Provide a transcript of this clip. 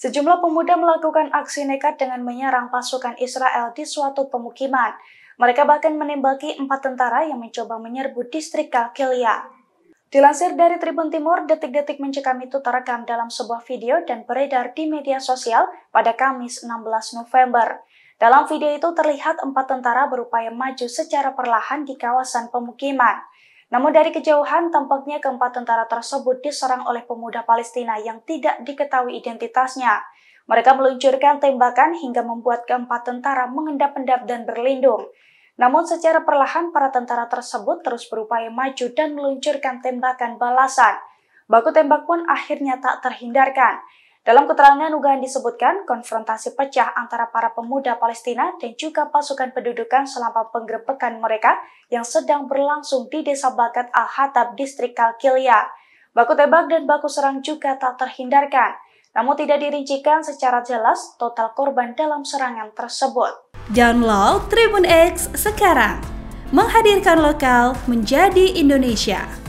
Sejumlah pemuda melakukan aksi nekat dengan menyerang pasukan Israel di suatu pemukiman. Mereka bahkan menembaki empat tentara yang mencoba menyerbu distrik Kalkilia. Dilansir dari Tribun Timur, detik-detik mencekam itu terekam dalam sebuah video dan beredar di media sosial pada Kamis 16 November. Dalam video itu terlihat empat tentara berupaya maju secara perlahan di kawasan pemukiman. Namun dari kejauhan, tampaknya keempat tentara tersebut diserang oleh pemuda Palestina yang tidak diketahui identitasnya. Mereka meluncurkan tembakan hingga membuat keempat tentara mengendap-endap dan berlindung. Namun secara perlahan para tentara tersebut terus berupaya maju dan meluncurkan tembakan balasan. Baku tembak pun akhirnya tak terhindarkan. Dalam keterangan unggahan disebutkan, konfrontasi pecah antara para pemuda Palestina dan juga pasukan pendudukan selama penggerbekan mereka yang sedang berlangsung di desa Bakat Al-Hatab, distrik Kalkilia. Baku tebak dan baku serang juga tak terhindarkan, namun tidak dirincikan secara jelas total korban dalam serangan tersebut. Download Tribun X sekarang, menghadirkan lokal menjadi Indonesia.